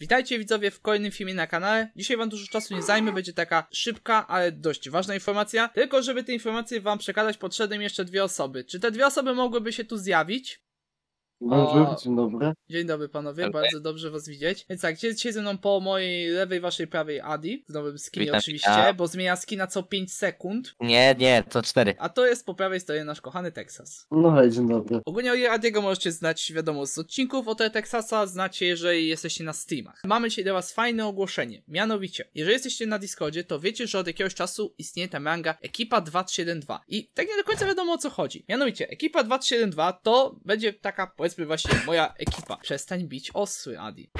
Witajcie widzowie w kolejnym filmie na kanale. Dzisiaj wam dużo czasu nie zajmie, będzie taka szybka, ale dość ważna informacja. Tylko żeby te informacje wam przekazać, potrzebne jeszcze dwie osoby. Czy te dwie osoby mogłyby się tu zjawić? dzień dobry. Dzień dobry panowie, bardzo dobrze was widzieć. Więc tak, dzisiaj ze mną po mojej lewej, waszej prawej Adi, z nowym skinie Witam, oczywiście, bo zmienia skina co 5 sekund. Nie, nie, co 4. A to jest po prawej stronie nasz kochany Texas. No hej, dzień dobry. Ogólnie o Adiego możecie znać, wiadomo, z odcinków o Texasa znacie, jeżeli jesteście na streamach. Mamy dzisiaj dla was fajne ogłoszenie, mianowicie, jeżeli jesteście na Discordzie, to wiecie, że od jakiegoś czasu istnieje ta manga Ekipa 2372 i tak nie do końca wiadomo o co chodzi. Mianowicie, Ekipa 2372 to będzie taka, powiedzmy, powiedzmy właśnie, moja ekipa. Przestań bić osły, Adi.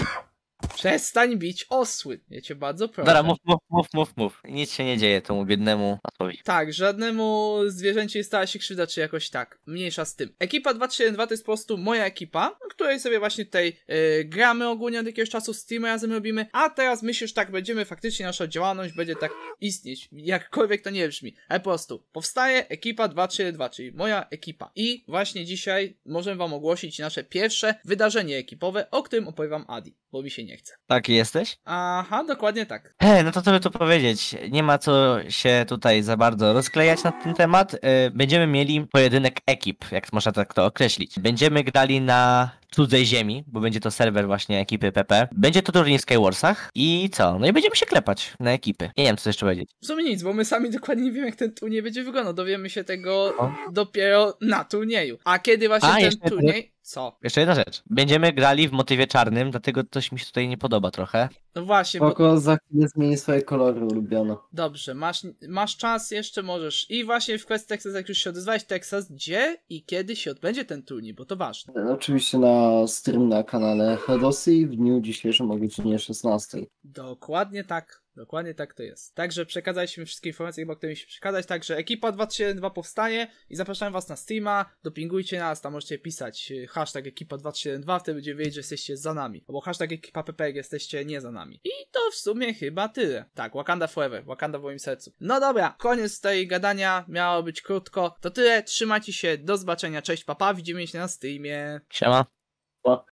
Przestań bić osły, ja cię bardzo proszę. Dobra, mów, mów, mów, mów, mów. Nic się nie dzieje temu biednemu osłowi. Tak, żadnemu zwierzęciu nie stała się krzywda, czy jakoś tak. Mniejsza z tym. Ekipa 2312 to jest po prostu moja ekipa, której sobie właśnie tutaj yy, gramy ogólnie od jakiegoś czasu, Steam razem robimy, a teraz myślisz, że tak będziemy, faktycznie nasza działalność będzie tak istnieć, jakkolwiek to nie brzmi, ale po prostu powstaje ekipa 232, czyli moja ekipa i właśnie dzisiaj możemy wam ogłosić nasze pierwsze wydarzenie ekipowe, o którym opowiem Adi, bo mi się nie chce. Taki jesteś? Aha, dokładnie tak. He, no to co by tu powiedzieć, nie ma co się tutaj za bardzo rozklejać nad tym temat, y, będziemy mieli pojedynek ekip, jak można tak to określić. Będziemy grali na cudzej ziemi, bo będzie to serwer właśnie ekipy PP. Będzie to turniej w Skywarsach i co? No i będziemy się klepać na ekipy. Nie wiem, co jeszcze powiedzieć. W sumie nic, bo my sami dokładnie nie wiemy, jak ten turniej będzie wyglądał. Dowiemy się tego o? No. dopiero na turnieju. A kiedy właśnie A, ten turniej... Co? Jeszcze jedna rzecz. Będziemy grali w motywie czarnym, dlatego coś mi się tutaj nie podoba trochę. No właśnie. Spoko, bo... za chwilę zmieni swoje kolory ulubione. Dobrze, masz, masz czas, jeszcze możesz. I właśnie w kwestii Texas, jak już się odezwałeś, Texas, gdzie i kiedy się odbędzie ten turniej, bo to ważne. E, oczywiście na stream na kanale Hedosi w dniu dzisiejszym o godzinie 16. Dokładnie tak. Dokładnie tak to jest. Także przekazaliśmy wszystkie informacje, chyba którymi się przekazać. Także ekipa 232 powstaje i zapraszam was na Steama, dopingujcie nas, tam możecie pisać y, hashtag ekipa 232, wtedy będziecie wiedzieć, że jesteście za nami. Albo hashtag ekipa PPG, jesteście nie za nami. I to w sumie chyba tyle. Tak, Wakanda forever, Wakanda w moim sercu. No dobra, koniec tej gadania, miało być krótko. To tyle, trzymajcie się, do zobaczenia, cześć, papa, widzimy się na Steamie. Siema.